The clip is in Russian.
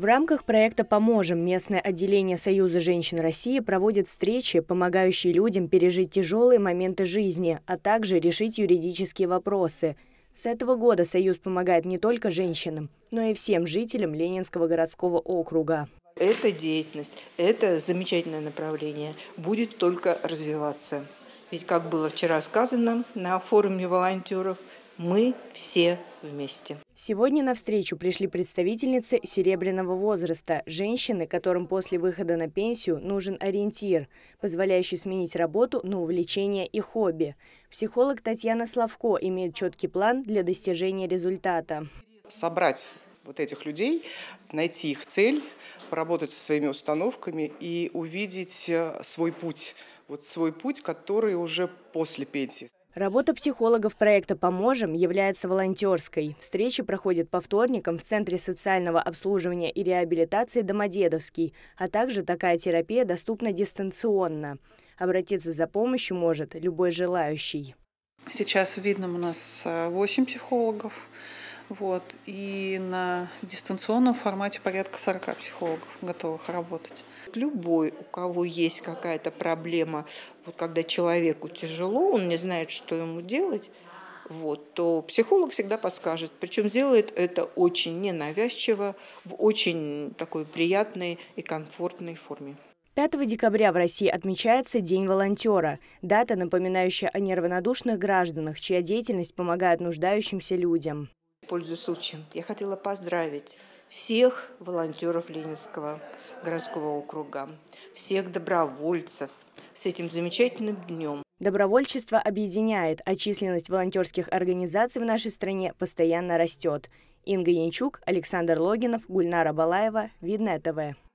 В рамках проекта «Поможем» местное отделение Союза женщин России проводит встречи, помогающие людям пережить тяжелые моменты жизни, а также решить юридические вопросы. С этого года Союз помогает не только женщинам, но и всем жителям Ленинского городского округа. Эта деятельность, это замечательное направление будет только развиваться. Ведь, как было вчера сказано на форуме волонтеров, мы все вместе. Сегодня на встречу пришли представительницы серебряного возраста, женщины, которым после выхода на пенсию нужен ориентир, позволяющий сменить работу на увлечение и хобби. Психолог Татьяна Славко имеет четкий план для достижения результата. Собрать вот этих людей, найти их цель, поработать со своими установками и увидеть э, свой путь, вот свой путь, который уже после пенсии. Работа психологов проекта «Поможем» является волонтерской. Встречи проходят по вторникам в Центре социального обслуживания и реабилитации «Домодедовский», а также такая терапия доступна дистанционно. Обратиться за помощью может любой желающий. Сейчас видно у нас 8 э, психологов. Вот. И на дистанционном формате порядка 40 психологов готовых работать. Любой, у кого есть какая-то проблема, вот когда человеку тяжело, он не знает, что ему делать, вот, то психолог всегда подскажет. Причем сделает это очень ненавязчиво, в очень такой приятной и комфортной форме. 5 декабря в России отмечается День волонтера. Дата, напоминающая о неравнодушных гражданах, чья деятельность помогает нуждающимся людям пользуясь случаем, я хотела поздравить всех волонтеров Ленинского городского округа, всех добровольцев с этим замечательным днем. Добровольчество объединяет, а численность волонтерских организаций в нашей стране постоянно растет. Инга Янчук, Александр Логинов, Гульнара Балаева, Видное ТВ.